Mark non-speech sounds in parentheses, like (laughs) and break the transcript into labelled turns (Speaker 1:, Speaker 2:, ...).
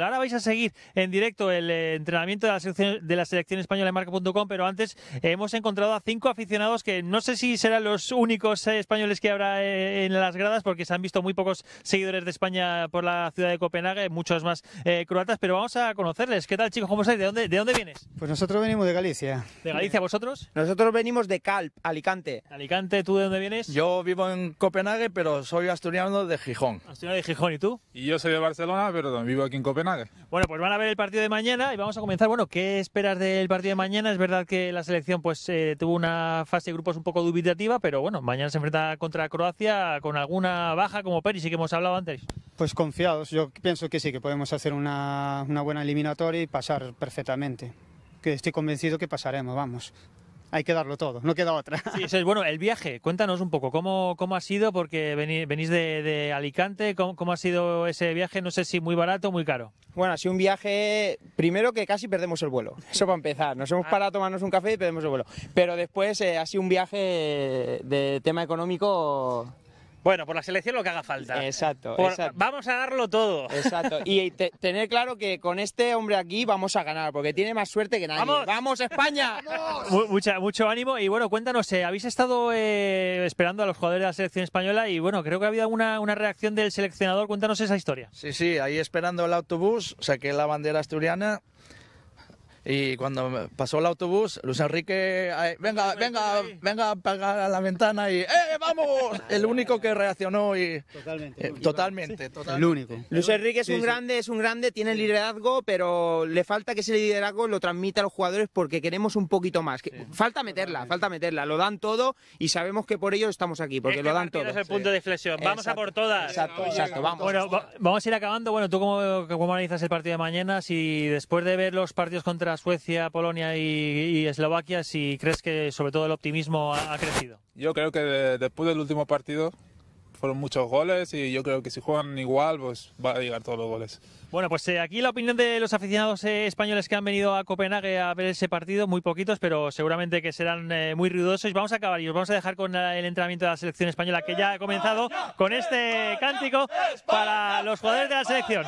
Speaker 1: Ahora vais a seguir en directo el eh, entrenamiento de la selección, de la selección española en marca.com, pero antes hemos encontrado a cinco aficionados que no sé si serán los únicos eh, españoles que habrá eh, en las gradas, porque se han visto muy pocos seguidores de España por la ciudad de Copenhague, muchos más croatas, pero vamos a conocerles. ¿Qué tal chicos? ¿Cómo estáis? ¿De dónde, ¿De dónde vienes?
Speaker 2: Pues nosotros venimos de Galicia. ¿De Galicia vosotros? Nosotros venimos de Calp, Alicante.
Speaker 1: Alicante, ¿tú de dónde vienes? Yo vivo en Copenhague, pero soy asturiano de Gijón. Asturiano de Gijón, ¿y tú? Y yo soy de Barcelona, pero vivo aquí en Copenhague bueno, pues van a ver el partido de mañana y vamos a comenzar. Bueno, ¿qué esperas del partido de mañana? Es verdad que la selección pues eh, tuvo una fase de grupos un poco dubitativa, pero bueno, mañana se enfrenta contra Croacia con alguna baja como Peri, y que hemos hablado antes.
Speaker 2: Pues confiados, yo pienso que sí, que podemos hacer una, una buena eliminatoria y pasar perfectamente. Que estoy convencido que pasaremos, vamos hay que darlo todo, no queda otra.
Speaker 1: Sí, (laughs) bueno, el viaje, cuéntanos un poco cómo, ha sido, porque venís, de, Alicante, ¿cómo, ha sido ese viaje, no sé si muy barato o muy caro.
Speaker 2: Bueno, ha sido un viaje, primero que casi perdemos el vuelo, (laughs) eso para empezar, nos hemos ah. parado a tomarnos un café y perdemos el vuelo, pero después eh, ha sido un viaje de tema económico bueno, por la selección lo que haga falta. Exacto, exacto. Vamos a darlo todo. Exacto. Y (laughs) tener claro que con este hombre aquí vamos a ganar, porque tiene más suerte que nadie. ¡Vamos, ¡Vamos España! (laughs)
Speaker 1: Mucha, mucho ánimo. Y bueno, cuéntanos, eh, habéis estado eh, esperando a los jugadores de la selección española y bueno, creo que ha habido una, una reacción del seleccionador.
Speaker 2: Cuéntanos esa historia. Sí, sí, ahí esperando el autobús, saqué la bandera asturiana y cuando pasó el autobús, Luis Enrique, venga, venga, venga a pagar a la ventana y ¡eh, vamos! (laughs) El único que reaccionó y... Totalmente. Eh, totalmente, El único. Luis Enrique es un grande, es un grande, tiene liderazgo, pero le falta que ese liderazgo lo transmita a los jugadores porque queremos un poquito más. Falta meterla, falta meterla. Lo dan todo y sabemos que por ello estamos aquí, porque lo dan todo. es el punto de
Speaker 1: inflexión Vamos a por todas. Exacto, vamos. Bueno, vamos a ir acabando. Bueno, tú cómo, cómo analizas el partido de mañana, si después de ver los partidos contra Suecia, Polonia y, Eslovaquia, si crees que sobre todo el optimismo ha, crecido. Yo creo que después del último partido fueron muchos goles y yo creo que si juegan igual, pues va a llegar todos los goles. Bueno, pues eh, aquí la opinión de los aficionados eh, españoles que han venido a Copenhague a ver ese partido, muy poquitos, pero seguramente que serán eh, muy ruidosos. Vamos a acabar y os vamos a dejar con el entrenamiento de la selección española que ya ha comenzado con este cántico para los jugadores de la selección.